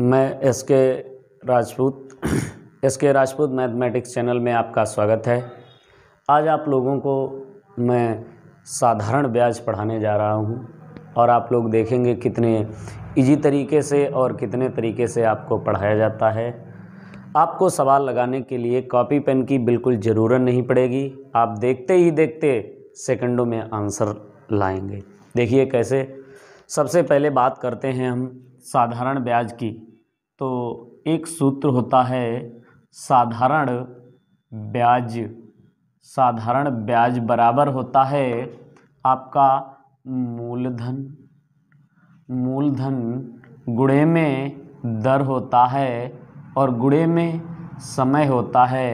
मैं एस के राजपूत एस के राजपूत मैथमेटिक्स चैनल में आपका स्वागत है आज आप लोगों को मैं साधारण ब्याज पढ़ाने जा रहा हूं और आप लोग देखेंगे कितने इजी तरीके से और कितने तरीके से आपको पढ़ाया जाता है आपको सवाल लगाने के लिए कॉपी पेन की बिल्कुल ज़रूरत नहीं पड़ेगी आप देखते ही देखते सेकंडों में आंसर लाएंगे देखिए कैसे सबसे पहले बात करते हैं हम साधारण ब्याज की तो एक सूत्र होता है साधारण ब्याज साधारण ब्याज बराबर होता है आपका मूलधन मूलधन गुणे में दर होता है और गुणे में समय होता है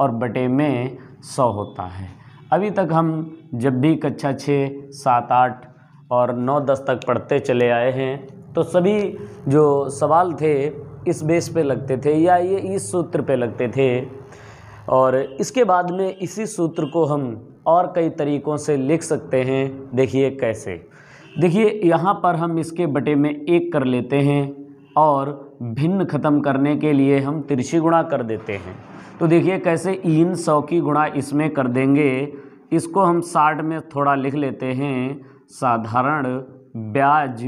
और बटे में सौ होता है अभी तक हम जब भी कक्षा छः सात आठ और नौ दस तक पढ़ते चले आए हैं तो सभी जो सवाल थे इस बेस पे लगते थे या ये इस सूत्र पे लगते थे और इसके बाद में इसी सूत्र को हम और कई तरीक़ों से लिख सकते हैं देखिए कैसे देखिए यहाँ पर हम इसके बटे में एक कर लेते हैं और भिन्न ख़त्म करने के लिए हम तिरछी गुणा कर देते हैं तो देखिए कैसे इन सौ की गुणा इसमें कर देंगे इसको हम साठ में थोड़ा लिख लेते हैं साधारण ब्याज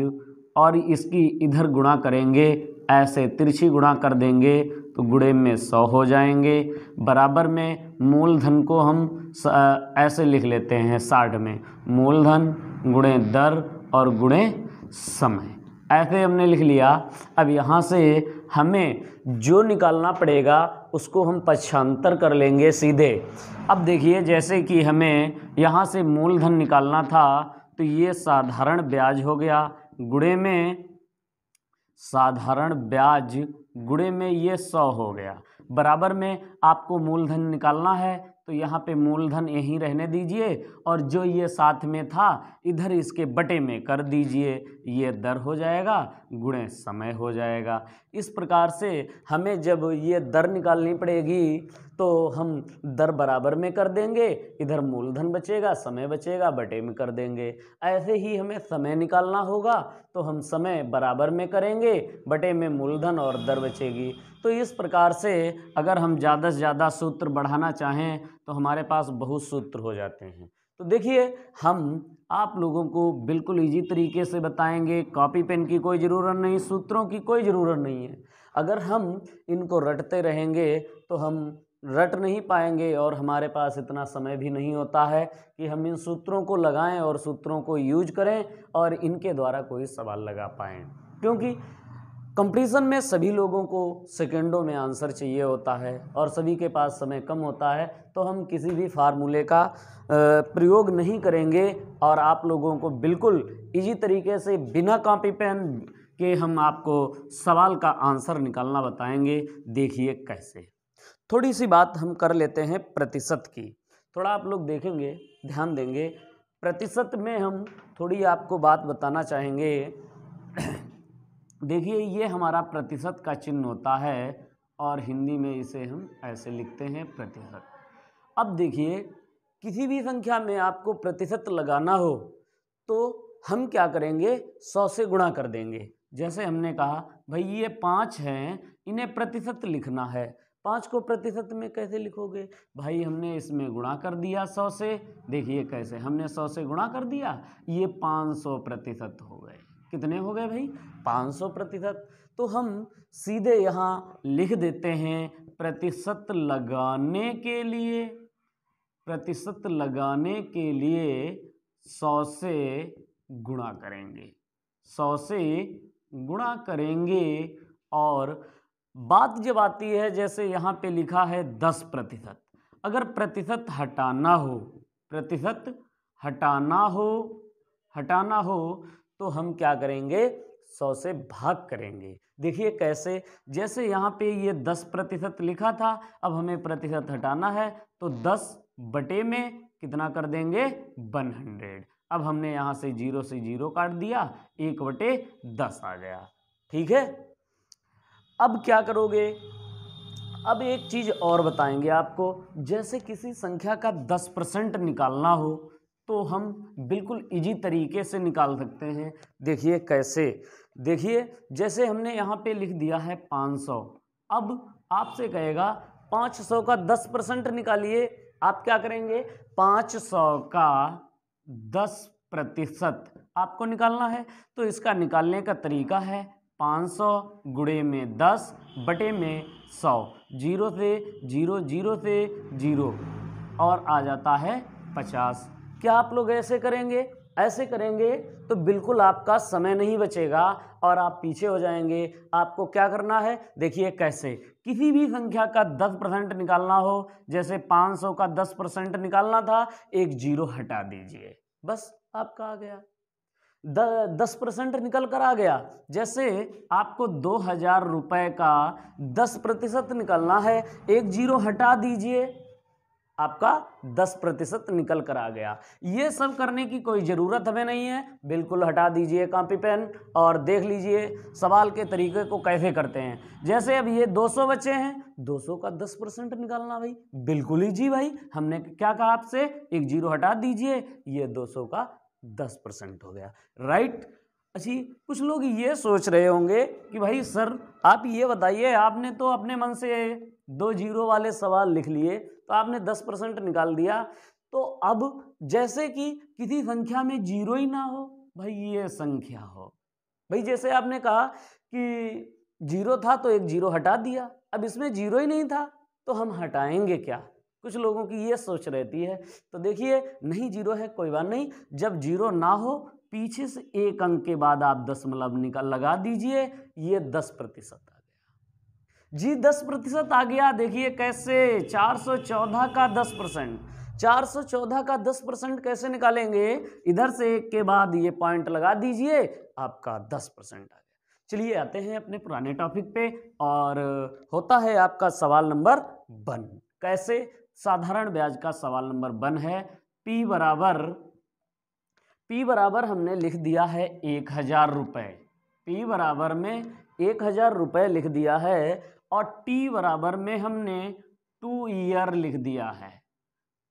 और इसकी इधर गुणा करेंगे ऐसे तिरछी गुणा कर देंगे तो गुड़े में सौ हो जाएंगे बराबर में मूलधन को हम ऐसे लिख लेते हैं साठ में मूलधन गुणे दर और गुणे समय ऐसे हमने लिख लिया अब यहाँ से हमें जो निकालना पड़ेगा उसको हम पक्षांतर कर लेंगे सीधे अब देखिए जैसे कि हमें यहाँ से मूलधन निकालना था तो ये साधारण ब्याज हो गया गुड़े में साधारण ब्याज गुड़े में ये सौ हो गया बराबर में आपको मूलधन निकालना है तो यहाँ पे मूलधन यहीं रहने दीजिए और जो ये साथ में था इधर इसके बटे में कर दीजिए ये दर हो जाएगा गुणे समय हो जाएगा इस प्रकार से हमें जब ये दर निकालनी पड़ेगी तो हम दर बराबर में कर देंगे इधर मूलधन बचेगा समय बचेगा बटे में कर देंगे ऐसे ही हमें समय निकालना होगा तो हम समय बराबर में करेंगे बटे में मूलधन और दर बचेगी तो इस प्रकार से अगर हम ज़्यादा से ज़्यादा सूत्र बढ़ाना चाहें तो हमारे पास बहुत सूत्र हो जाते हैं तो देखिए हम आप लोगों को बिल्कुल इजी तरीके से बताएंगे कॉपी पेन की कोई ज़रूरत नहीं सूत्रों की कोई ज़रूरत नहीं है अगर हम इनको रटते रहेंगे तो हम रट नहीं पाएंगे और हमारे पास इतना समय भी नहीं होता है कि हम इन सूत्रों को लगाएं और सूत्रों को यूज करें और इनके द्वारा कोई सवाल लगा पाएँ क्योंकि कंपटीशन में सभी लोगों को सेकेंडों में आंसर चाहिए होता है और सभी के पास समय कम होता है तो हम किसी भी फार्मूले का प्रयोग नहीं करेंगे और आप लोगों को बिल्कुल इजी तरीके से बिना कॉपी पेन के हम आपको सवाल का आंसर निकालना बताएंगे देखिए कैसे थोड़ी सी बात हम कर लेते हैं प्रतिशत की थोड़ा आप लोग देखेंगे ध्यान देंगे प्रतिशत में हम थोड़ी आपको बात बताना चाहेंगे देखिए ये हमारा प्रतिशत का चिन्ह होता है और हिंदी में इसे हम ऐसे लिखते हैं प्रतिशत अब देखिए किसी भी संख्या में आपको प्रतिशत लगाना हो तो हम क्या करेंगे सौ से गुणा कर देंगे जैसे हमने कहा भाई ये पाँच हैं इन्हें प्रतिशत लिखना है पाँच को प्रतिशत में कैसे लिखोगे भाई हमने इसमें गुणा कर दिया सौ से देखिए कैसे हमने सौ से गुणा कर दिया ये पाँच सौ प्रतिशत हो गए कितने हो गए भाई पाँच सौ प्रतिशत तो हम सीधे यहाँ लिख देते हैं प्रतिशत लगाने के लिए प्रतिशत लगाने के लिए सौ से गुणा करेंगे सौ से गुणा करेंगे और बात जब आती है जैसे यहाँ पे लिखा है दस प्रतिशत अगर प्रतिशत हटाना हो प्रतिशत हटाना हो हटाना हो तो हम क्या करेंगे सौ से भाग करेंगे देखिए कैसे जैसे यहाँ पे ये दस प्रतिशत लिखा था अब हमें प्रतिशत हटाना है तो दस बटे में कितना कर देंगे वन हंड्रेड अब हमने यहाँ से जीरो से जीरो काट दिया एक बटे दस आ गया ठीक है अब क्या करोगे अब एक चीज़ और बताएंगे आपको जैसे किसी संख्या का दस परसेंट निकालना हो तो हम बिल्कुल इजी तरीके से निकाल सकते हैं देखिए कैसे देखिए जैसे हमने यहाँ पे लिख दिया है 500 अब आपसे कहेगा 500 का 10 परसेंट निकालिए आप क्या करेंगे 500 का 10 प्रतिशत आपको निकालना है तो इसका निकालने का तरीका है पाँच सौ गुड़े में दस बटे में सौ जीरो से जीरो जीरो से जीरो और आ जाता है पचास क्या आप लोग ऐसे करेंगे ऐसे करेंगे तो बिल्कुल आपका समय नहीं बचेगा और आप पीछे हो जाएंगे आपको क्या करना है देखिए कैसे किसी भी संख्या का दस परसेंट निकालना हो जैसे पाँच सौ का दस परसेंट निकालना था एक जीरो हटा दीजिए बस आपका आ गया दस परसेंट निकल कर आ गया जैसे आपको दो हजार रुपये का दस प्रतिशत निकलना है एक जीरो हटा दीजिए आपका दस प्रतिशत निकल कर आ गया ये सब करने की कोई ज़रूरत हमें नहीं है बिल्कुल हटा दीजिए कापी पेन और देख लीजिए सवाल के तरीके को कैसे करते हैं जैसे अब ये दो सौ बच्चे हैं दो सौ का दस परसेंट निकालना भाई बिल्कुल ही जी भाई हमने क्या कहा आपसे एक जीरो हटा दीजिए ये दो सौ का दस परसेंट हो गया राइट अच्छी कुछ लोग ये सोच रहे होंगे कि भाई सर आप ये बताइए आपने तो अपने मन से दो जीरो वाले सवाल लिख लिए तो आपने दस परसेंट निकाल दिया तो अब जैसे कि किसी संख्या में जीरो ही ना हो भाई ये संख्या हो भाई जैसे आपने कहा कि जीरो था तो एक जीरो हटा दिया अब इसमें जीरो ही नहीं था तो हम हटाएंगे क्या कुछ लोगों की ये सोच रहती है तो देखिए नहीं जीरो है कोई बात नहीं जब जीरो ना हो पीछे से एक अंक के बाद आप दशमलव मतलब निकाल लगा दीजिए ये दस प्रतिशत आ गया जी दस प्रतिशत आ गया देखिए कैसे चार सौ चौदह का दस परसेंट चार सौ चौदह का दस परसेंट कैसे निकालेंगे इधर से एक के बाद ये पॉइंट लगा दीजिए आपका दस परसेंट आ गया चलिए आते हैं अपने पुराने टॉपिक पे और होता है आपका सवाल नंबर वन कैसे साधारण ब्याज का सवाल नंबर वन है पी बराबर पी बराबर हमने लिख दिया है एक हज़ार रुपये पी बराबर में एक हज़ार रुपये लिख दिया है और टी बराबर में हमने टू ईयर लिख दिया है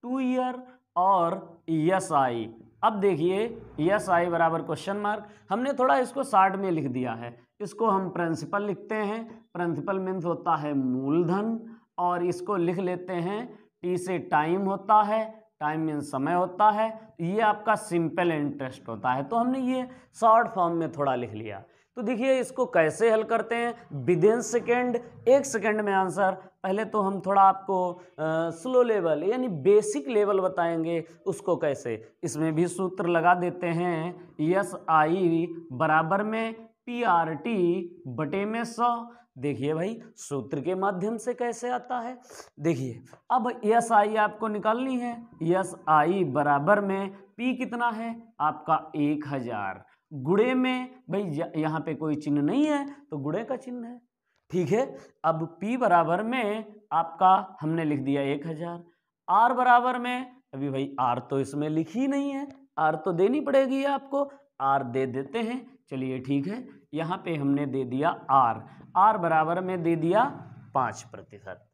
टू ईयर और यस e आई अब देखिए यस e आई बराबर क्वेश्चन मार्क हमने थोड़ा इसको साठ में लिख दिया है इसको हम प्रिंसिपल लिखते हैं प्रिंसिपल मीन्स होता है मूलधन और इसको लिख लेते हैं टी से टाइम होता है टाइम मीन समय होता है तो ये आपका सिंपल इंटरेस्ट होता है तो हमने ये शॉर्ट फॉर्म में थोड़ा लिख लिया तो देखिए इसको कैसे हल करते हैं विद इन सेकेंड एक सेकेंड में आंसर पहले तो हम थोड़ा आपको आ, स्लो लेवल यानी बेसिक लेवल बताएंगे उसको कैसे इसमें भी सूत्र लगा देते हैं यस आई बराबर में पी आर टी बटे में सौ देखिए भाई सूत्र के माध्यम से कैसे आता है देखिए अब यस आई आपको निकालनी है यस आई बराबर में पी कितना है आपका एक हज़ार गुड़े में भाई यहाँ पे कोई चिन्ह नहीं है तो गुड़े का चिन्ह है ठीक है अब पी बराबर में आपका हमने लिख दिया एक हज़ार आर बराबर में अभी भाई आर तो इसमें लिखी नहीं है आर तो देनी पड़ेगी आपको आर दे देते हैं चलिए ठीक है यहाँ पे हमने दे दिया आर आर बराबर में दे दिया पाँच प्रतिशत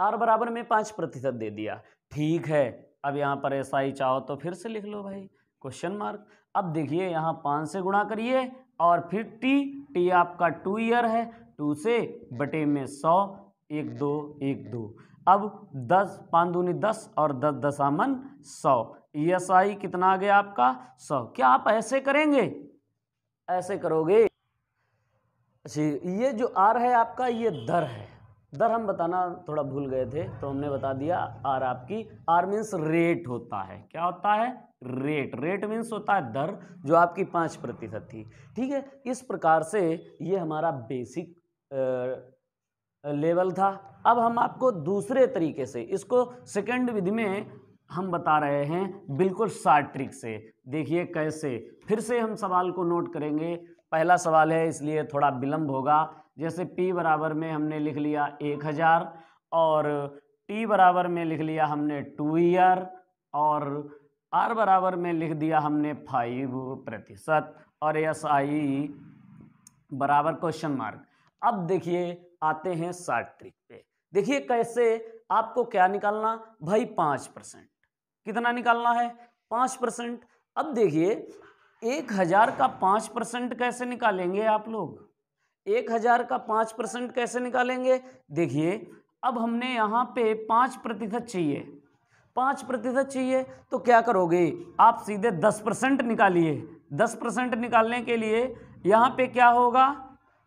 आर बराबर में पाँच प्रतिशत दे दिया ठीक है अब यहाँ पर ऐसा ही चाहो तो फिर से लिख लो भाई क्वेश्चन मार्क अब देखिए यहाँ पाँच से गुणा करिए और फिर टी टी आपका टू ईयर है टू से बटे में सौ एक दो एक दो अब दस पाँच दूनी दस और दस दशामन सौ ईएसआई e कितना आ गया आपका सौ क्या आप ऐसे करेंगे ऐसे करोगे अच्छा ये जो आर है आपका ये दर है दर हम बताना थोड़ा भूल गए थे तो हमने बता दिया आर आपकी आर मीन्स रेट होता है क्या होता है रेट रेट मीन्स होता है दर जो आपकी पाँच प्रतिशत थी ठीक है इस प्रकार से ये हमारा बेसिक लेवल था अब हम आपको दूसरे तरीके से इसको सेकेंड विधि में हम बता रहे हैं बिल्कुल शार्ट ट्रिक से देखिए कैसे फिर से हम सवाल को नोट करेंगे पहला सवाल है इसलिए थोड़ा विलम्ब होगा जैसे P बराबर में हमने लिख लिया एक हज़ार और T बराबर में लिख लिया हमने टू ईयर और R बराबर में लिख दिया हमने फाइव प्रतिशत और एस आई बराबर क्वेश्चन मार्क अब देखिए आते हैं शार्ट ट्रिक पे देखिए कैसे आपको क्या निकालना भाई पाँच परसेंट कितना निकालना है पाँच परसेंट अब देखिए एक हज़ार का पाँच परसेंट कैसे निकालेंगे आप लोग एक हज़ार का पाँच परसेंट कैसे निकालेंगे देखिए अब हमने यहाँ पे पाँच प्रतिशत चाहिए पाँच प्रतिशत चाहिए तो क्या करोगे आप सीधे दस परसेंट निकालिए दस परसेंट निकालने के लिए यहाँ पे क्या होगा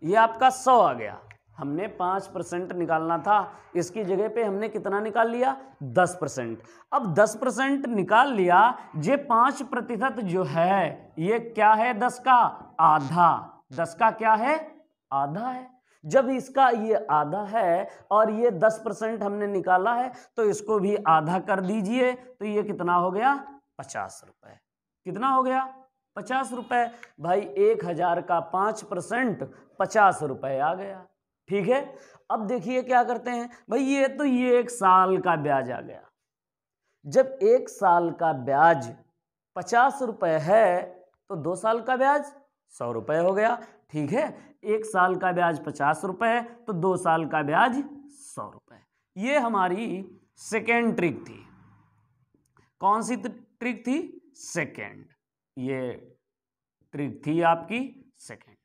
ये आपका सौ आ गया हमने पाँच परसेंट निकालना था इसकी जगह पे हमने कितना निकाल लिया दस परसेंट अब दस परसेंट निकाल लिया ये पाँच प्रतिशत जो है ये क्या है दस का आधा दस का क्या है आधा है जब इसका ये आधा है और ये दस परसेंट हमने निकाला है तो इसको भी आधा कर दीजिए तो ये कितना हो गया पचास रुपये कितना हो गया पचास रुपये भाई एक हज़ार का पाँच परसेंट पचास रुपये आ गया ठीक है अब देखिए क्या करते हैं भाई ये तो ये एक साल का ब्याज आ गया जब एक साल का ब्याज पचास रुपये है तो दो साल का ब्याज सौ रुपये हो गया ठीक है एक साल का ब्याज पचास रुपये तो दो साल का ब्याज सौ रुपये ये हमारी सेकेंड ट्रिक थी कौन सी ट्रिक थी सेकेंड ये ट्रिक थी आपकी सेकेंड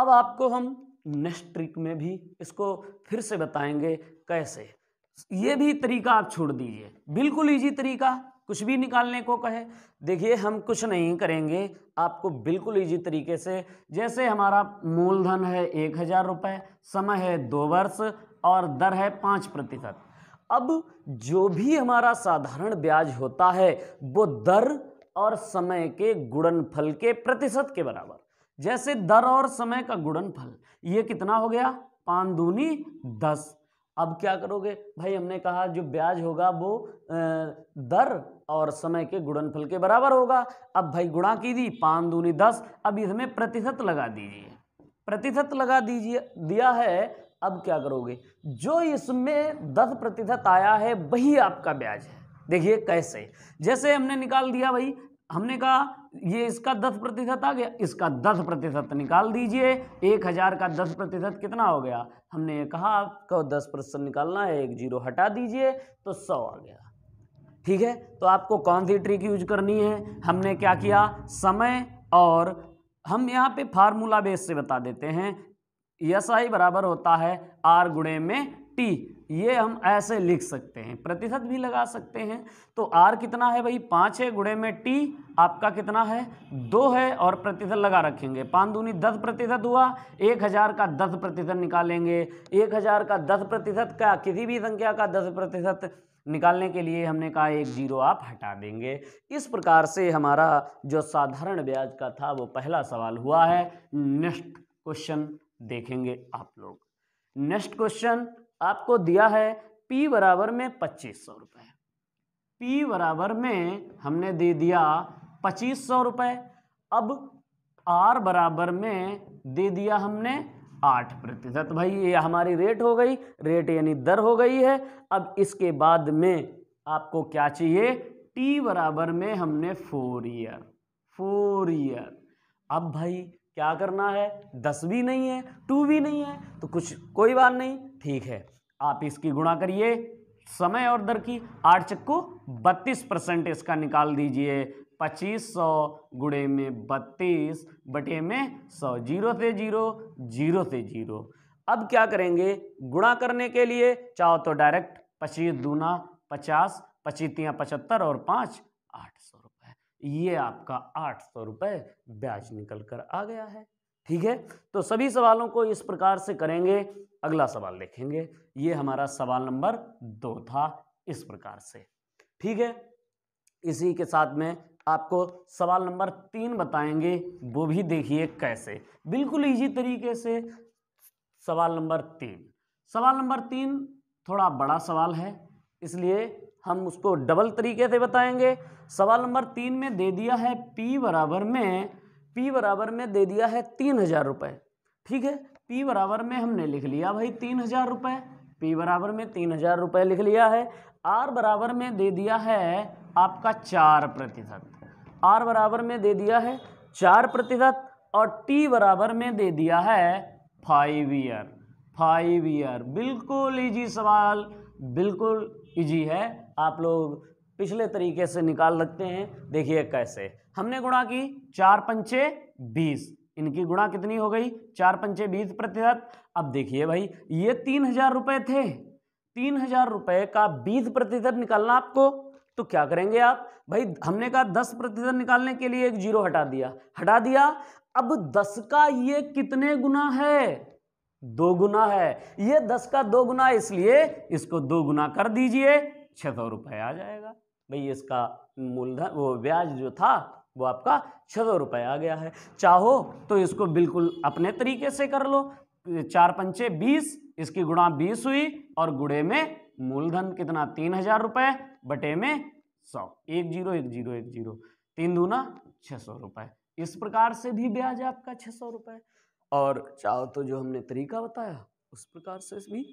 अब आपको हम नेक्स्ट ट्रिक में भी इसको फिर से बताएंगे कैसे ये भी तरीका आप छोड़ दीजिए बिल्कुल ईजी तरीका कुछ भी निकालने को कहे देखिए हम कुछ नहीं करेंगे आपको बिल्कुल ईजी तरीके से जैसे हमारा मूलधन है एक हज़ार रुपये समय है दो वर्ष और दर है पाँच प्रतिशत अब जो भी हमारा साधारण ब्याज होता है वो दर और समय के गुणनफल के प्रतिशत के बराबर जैसे दर और समय का गुणनफल ये कितना हो गया पान दूनी दस अब क्या करोगे भाई हमने कहा जो ब्याज होगा वो दर और समय के गुणनफल के बराबर होगा अब भाई गुणा की दी पान दूनी दस अब इसमें प्रतिशत लगा दीजिए प्रतिशत लगा दीजिए दिया है अब क्या करोगे जो इसमें दस प्रतिशत आया है वही आपका ब्याज है देखिए कैसे जैसे हमने निकाल दिया भाई हमने कहा ये इसका दस प्रतिशत आ गया इसका दस प्रतिशत निकाल दीजिए एक हज़ार का दस प्रतिशत कितना हो गया हमने ये कहा आपको दस प्रतिशत निकालना है एक जीरो हटा दीजिए तो सौ आ गया ठीक है तो आपको कौन सी ट्रिक यूज करनी है हमने क्या किया समय और हम यहाँ पे फार्मूला बेस से बता देते हैं यस आई बराबर होता है आर गुणे में टी ये हम ऐसे लिख सकते हैं प्रतिशत भी लगा सकते हैं तो आर कितना है भाई पाँच है गुड़े में टी आपका कितना है दो है और प्रतिशत लगा रखेंगे पाँच दूनी दस प्रतिशत हुआ एक हज़ार का दस प्रतिशत निकालेंगे एक हज़ार का दस प्रतिशत का किसी भी संख्या का दस प्रतिशत निकालने के लिए हमने कहा एक जीरो आप हटा देंगे इस प्रकार से हमारा जो साधारण ब्याज का था वो पहला सवाल हुआ है नेक्स्ट क्वेश्चन देखेंगे आप लोग नेक्स्ट क्वेश्चन आपको दिया है पी बराबर में पच्चीस सौ रुपये पी बराबर में हमने दे दिया पच्चीस सौ रुपये अब आर बराबर में दे दिया हमने आठ प्रतिशत भाई ये हमारी रेट हो गई रेट यानी दर हो गई है अब इसके बाद में आपको क्या चाहिए टी बराबर में हमने फोर ईयर फोर ईयर अब भाई क्या करना है दस भी नहीं है टू भी नहीं है तो कुछ कोई बात नहीं ठीक है आप इसकी गुणा करिए समय और दर की आठ चक्कू बत्तीस परसेंट इसका निकाल दीजिए पच्चीस सौ गुड़े में बत्तीस बटे में सौ जीरो से जीरो जीरो से जीरो अब क्या करेंगे गुणा करने के लिए चाहो तो डायरेक्ट पच्चीस दूना पचास पचीतियाँ पचहत्तर और पाँच आठ सौ रुपये ये आपका आठ सौ रुपये ब्याज निकल कर आ गया है ठीक है तो सभी सवालों को इस प्रकार से करेंगे अगला सवाल देखेंगे ये हमारा सवाल नंबर दो था इस प्रकार से ठीक है इसी के साथ में आपको सवाल नंबर तीन बताएंगे वो भी देखिए कैसे बिल्कुल इजी तरीके से सवाल नंबर तीन सवाल नंबर तीन थोड़ा बड़ा सवाल है इसलिए हम उसको डबल तरीके से बताएंगे सवाल नंबर तीन में दे दिया है पी बराबर में पी बराबर में दे दिया है तीन हज़ार रुपये ठीक है पी बराबर में हमने लिख लिया भाई तीन हज़ार रुपये पी बराबर में तीन हज़ार रुपये लिख लिया है आर बराबर में दे दिया है आपका चार प्रतिशत आर बराबर में दे दिया है चार प्रतिशत और टी बराबर में दे दिया है फाइव ईयर फाइव ईयर बिल्कुल इजी सवाल बिल्कुल इजी है आप लोग पिछले तरीके से निकाल सकते हैं देखिए कैसे हमने गुणा की चार पंचे बीस इनकी गुणा कितनी हो गई चार पंचे बीस प्रतिशत अब देखिए भाई ये तीन हजार रुपये थे तीन हजार रुपये का बीस प्रतिशत निकालना आपको तो क्या करेंगे आप भाई हमने कहा दस प्रतिशत निकालने के लिए एक जीरो हटा दिया हटा दिया अब दस का ये कितने गुना है दो गुना है ये दस का दो गुना इसलिए इसको दो गुना कर दीजिए छह सौ रुपये आ जाएगा भाई इसका मूलधन वो ब्याज जो था वो आपका छः सौ रुपये आ गया है चाहो तो इसको बिल्कुल अपने तरीके से कर लो चार पंचे बीस इसकी गुणा बीस हुई और गुड़े में मूलधन कितना तीन हजार रुपये बटे में सौ एक जीरो एक जीरो एक जीरो तीन दूना छः सौ रुपये इस प्रकार से भी ब्याज आपका छः सौ रुपये और चाहो तो जो हमने तरीका बताया उस प्रकार से भी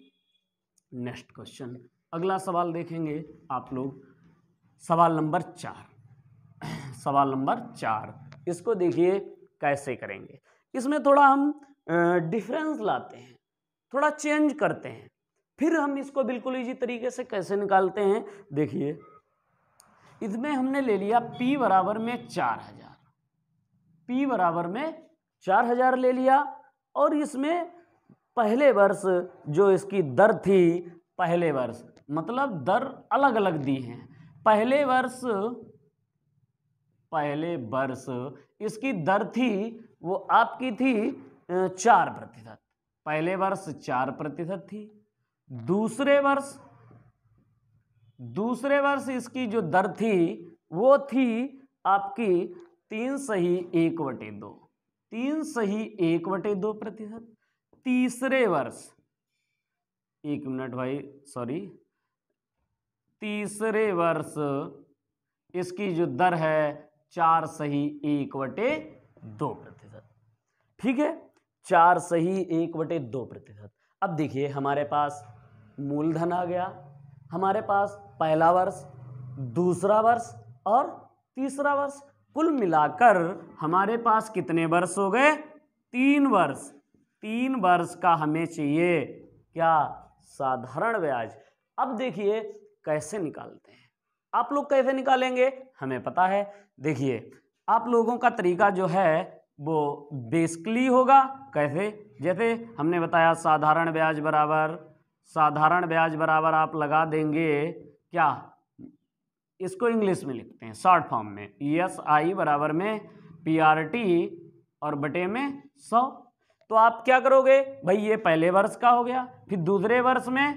नेक्स्ट क्वेश्चन अगला सवाल देखेंगे आप लोग सवाल नंबर चार सवाल नंबर चार इसको देखिए कैसे करेंगे इसमें थोड़ा हम डिफरेंस लाते हैं थोड़ा चेंज करते हैं फिर हम इसको बिल्कुल इजी तरीके से कैसे निकालते हैं देखिए इसमें हमने ले लिया P बराबर में चार हजार पी बराबर में चार हजार ले लिया और इसमें पहले वर्ष जो इसकी दर थी पहले वर्ष मतलब दर अलग अलग दी है पहले वर्ष पहले वर्ष इसकी दर थी वो आपकी थी चार प्रतिशत पहले वर्ष चार प्रतिशत थी दूसरे वर्ष दूसरे वर्ष इसकी जो दर थी वो थी आपकी तीन सही एक बटे दो तीन सही एक बटे दो प्रतिशत तीसरे वर्ष एक मिनट भाई सॉरी तीसरे वर्ष इसकी जो दर है चार सही एक बटे दो प्रतिशत ठीक है चार सही एक बटे दो प्रतिशत अब देखिए हमारे पास मूलधन आ गया हमारे पास पहला वर्ष दूसरा वर्ष और तीसरा वर्ष कुल मिलाकर हमारे पास कितने वर्ष हो गए तीन वर्ष तीन वर्ष का हमें चाहिए क्या साधारण ब्याज अब देखिए कैसे निकालते हैं आप लोग कैसे निकालेंगे हमें पता है देखिए आप लोगों का तरीका जो है वो बेसिकली होगा कैसे जैसे हमने बताया साधारण ब्याज बराबर साधारण ब्याज बराबर आप लगा देंगे क्या इसको इंग्लिश में लिखते हैं शॉर्ट फॉर्म में एस आई बराबर में पी आर टी और बटे में सौ तो आप क्या करोगे भाई ये पहले वर्ष का हो गया फिर दूसरे वर्ष में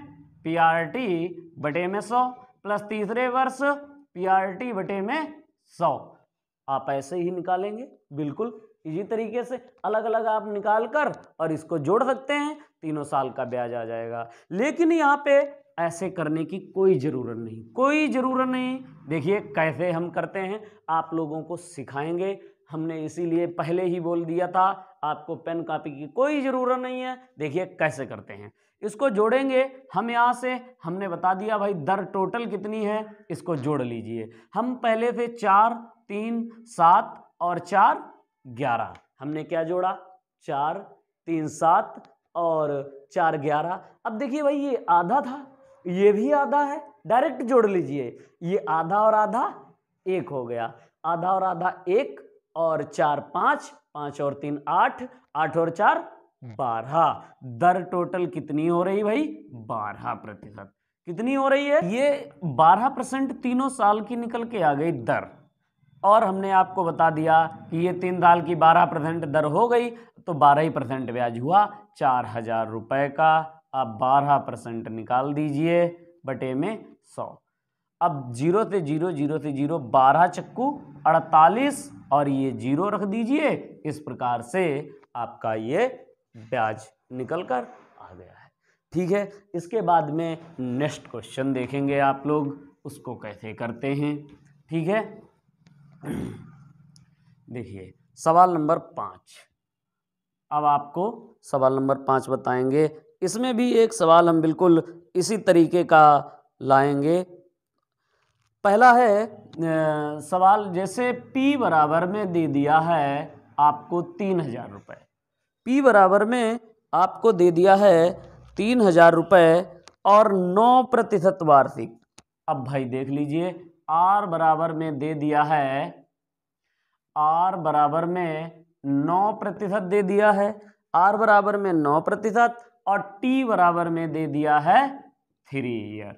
पी आर टी बटे में सौ प्लस तीसरे वर्ष पीआरटी बटे में सौ आप ऐसे ही निकालेंगे बिल्कुल इसी तरीके से अलग अलग आप निकाल कर और इसको जोड़ सकते हैं तीनों साल का ब्याज आ जाएगा लेकिन यहाँ पे ऐसे करने की कोई ज़रूरत नहीं कोई ज़रूरत नहीं देखिए कैसे हम करते हैं आप लोगों को सिखाएंगे हमने इसीलिए पहले ही बोल दिया था आपको पेन कापी की कोई ज़रूरत नहीं है देखिए कैसे करते हैं इसको जोड़ेंगे हम यहाँ से हमने बता दिया भाई दर टोटल कितनी है इसको जोड़ लीजिए हम पहले थे चार तीन सात और चार ग्यारह हमने क्या जोड़ा चार तीन सात और चार ग्यारह अब देखिए भाई ये आधा था ये भी आधा है डायरेक्ट जोड़ लीजिए ये आधा और आधा एक हो गया आधा और आधा एक और चार पाँच पांच और तीन आठ आठ और चार हम्म। बारह दर टोटल कितनी हो रही भाई बारह प्रतिशत कितनी हो रही है ये बारह परसेंट तीनों साल की निकल के आ गई दर और हमने आपको बता दिया कि ये तीन साल की बारह परसेंट दर हो गई तो बारह ही परसेंट ब्याज हुआ चार हजार रुपये का आप बारह परसेंट निकाल दीजिए बटे में सौ अब जीरो से जीरो जीरो से जीरो बारह चक्कू अड़तालीस और ये जीरो रख दीजिए इस प्रकार से आपका ये ब्याज निकल कर आ गया है ठीक है इसके बाद में नेक्स्ट क्वेश्चन देखेंगे आप लोग उसको कैसे करते हैं ठीक है देखिए सवाल नंबर पाँच अब आपको सवाल नंबर पाँच बताएंगे इसमें भी एक सवाल हम बिल्कुल इसी तरीके का लाएंगे पहला है सवाल जैसे P बराबर में दे दिया है आपको तीन हजार रुपये पी बराबर में आपको दे दिया है तीन हजार रुपये और नौ प्रतिशत वार्षिक अब भाई देख लीजिए आर बराबर में दे दिया है आर बराबर में नौ प्रतिशत दे दिया है आर बराबर में नौ प्रतिशत और टी बराबर में दे दिया है थ्री ईयर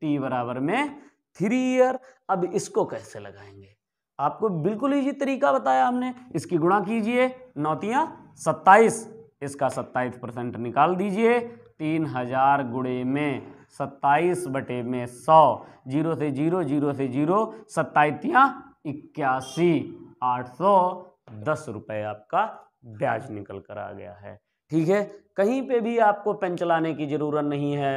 टी बराबर में थ्री ईयर अब इसको कैसे लगाएंगे आपको बिल्कुल ईजी तरीका बताया हमने इसकी गुणा कीजिए नौतियाँ सत्ताईस इसका सत्ताईस परसेंट निकाल दीजिए तीन हजार गुड़े में सत्ताईस बटे में सौ जीरो से जीरो जीरो से जीरो सत्ताईतियाँ इक्यासी आठ सौ दस रुपये आपका ब्याज निकल कर आ गया है ठीक है कहीं पे भी आपको पेन चलाने की ज़रूरत नहीं है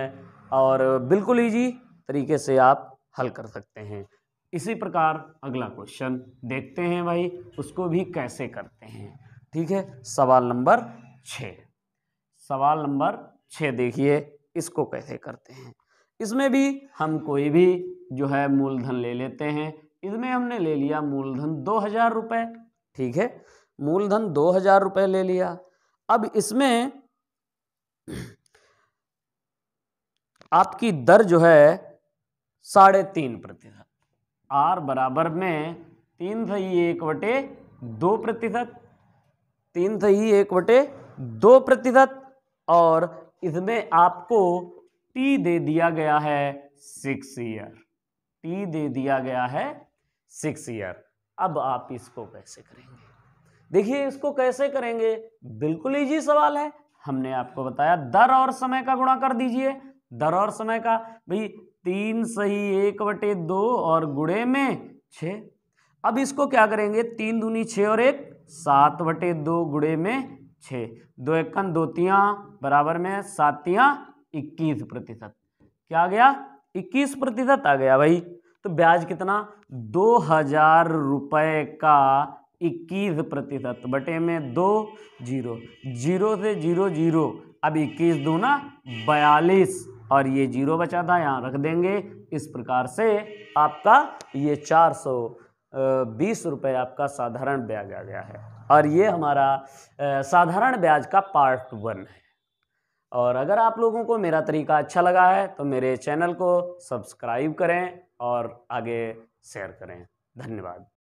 और बिल्कुल ईजी तरीके से आप हल कर सकते हैं इसी प्रकार अगला क्वेश्चन देखते हैं भाई उसको भी कैसे करते हैं ठीक है सवाल नंबर छ सवाल नंबर छ देखिए इसको कैसे करते हैं इसमें भी हम कोई भी जो है मूलधन ले लेते हैं इसमें हमने ले लिया मूलधन दो हज़ार रुपये ठीक है मूलधन दो हज़ार रुपये ले लिया अब इसमें आपकी दर जो है साढ़े तीन प्रतिशत आर बराबर में तीन सही एक बटे दो प्रतिशत तीन सही एक बटे दो प्रतिशत और इसमें आपको टी दे दिया गया है सिक्स ईयर टी दे दिया गया है सिक्स ईयर अब आप इसको कैसे करेंगे देखिए इसको कैसे करेंगे बिल्कुल ईजी सवाल है हमने आपको बताया दर और समय का गुणा कर दीजिए दर और समय का भाई तीन सही एक बटे दो और गुड़े में छ अब इसको क्या करेंगे तीन दूनी छः और एक सात बटे दो गुड़े में छ दो एक दो बराबर में सात इक्कीस प्रतिशत क्या आ गया इक्कीस प्रतिशत आ गया भाई तो ब्याज कितना दो हजार रुपये का इक्कीस प्रतिशत बटे में दो जीरो जीरो से जीरो जीरो अब इक्कीस दूना बयालीस और ये जीरो बचा था यहाँ रख देंगे इस प्रकार से आपका ये चार सौ बीस रुपये आपका साधारण ब्याज आ गया है और ये हमारा साधारण ब्याज का पार्ट वन है और अगर आप लोगों को मेरा तरीका अच्छा लगा है तो मेरे चैनल को सब्सक्राइब करें और आगे शेयर करें धन्यवाद